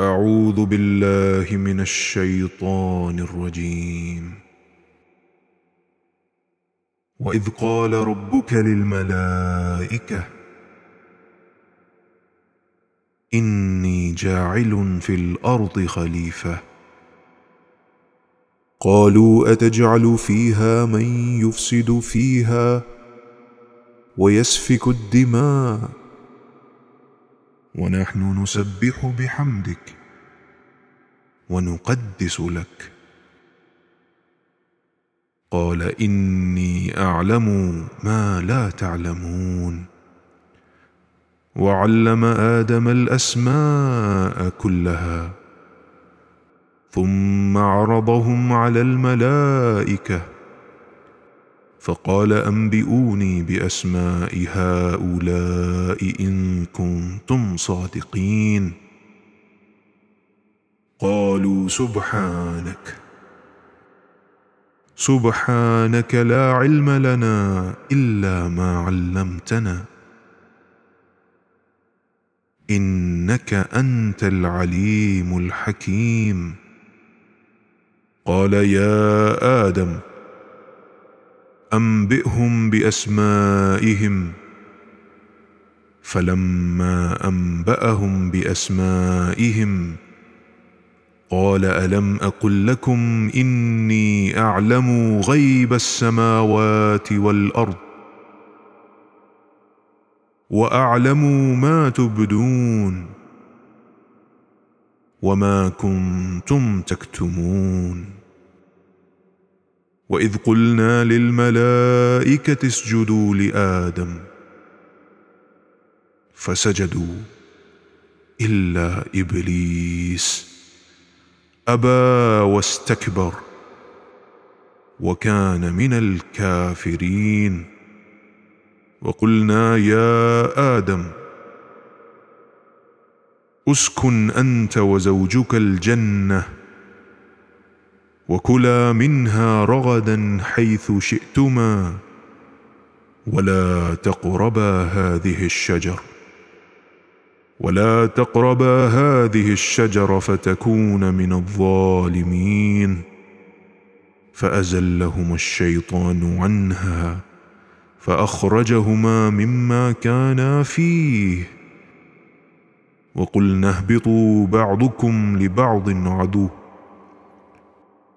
أعوذ بالله من الشيطان الرجيم وإذ قال ربك للملائكة إني جاعل في الأرض خليفة قالوا أتجعل فيها من يفسد فيها ويسفك الدماء ونحن نسبح بحمدك ونقدس لك قال اني اعلم ما لا تعلمون وعلم ادم الاسماء كلها ثم عرضهم على الملائكه فقال أنبئوني بأسماء هؤلاء إن كنتم صادقين قالوا سبحانك سبحانك لا علم لنا إلا ما علمتنا إنك أنت العليم الحكيم قال يا آدم انبئهم باسمائهم فلما انباهم باسمائهم قال الم اقل لكم اني اعلم غيب السماوات والارض واعلم ما تبدون وما كنتم تكتمون واذ قلنا للملائكه اسجدوا لادم فسجدوا الا ابليس ابى واستكبر وكان من الكافرين وقلنا يا ادم اسكن انت وزوجك الجنه وكلا منها رغدا حيث شئتما ولا تقربا هذه الشجر ولا تقربا هذه الشجر فتكون من الظالمين فازلهم الشيطان عنها فاخرجهما مما كانا فيه وقلنا اهبطوا بعضكم لبعض عدو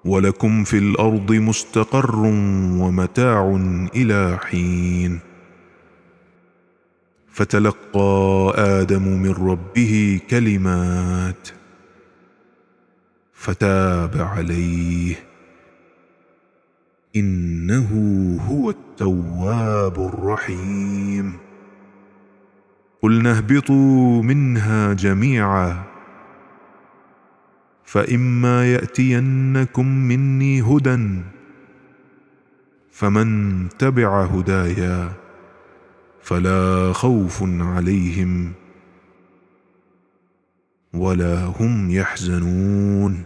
ولكم في الارض مستقر ومتاع الى حين فتلقى ادم من ربه كلمات فتاب عليه انه هو التواب الرحيم قلنا اهبطوا منها جميعا فاما ياتينكم مني هدى فمن تبع هدايا فلا خوف عليهم ولا هم يحزنون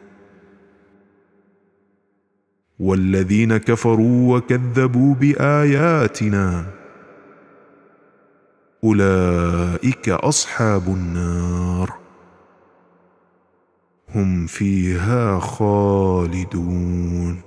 والذين كفروا وكذبوا باياتنا اولئك اصحاب النار هم فيها خالدون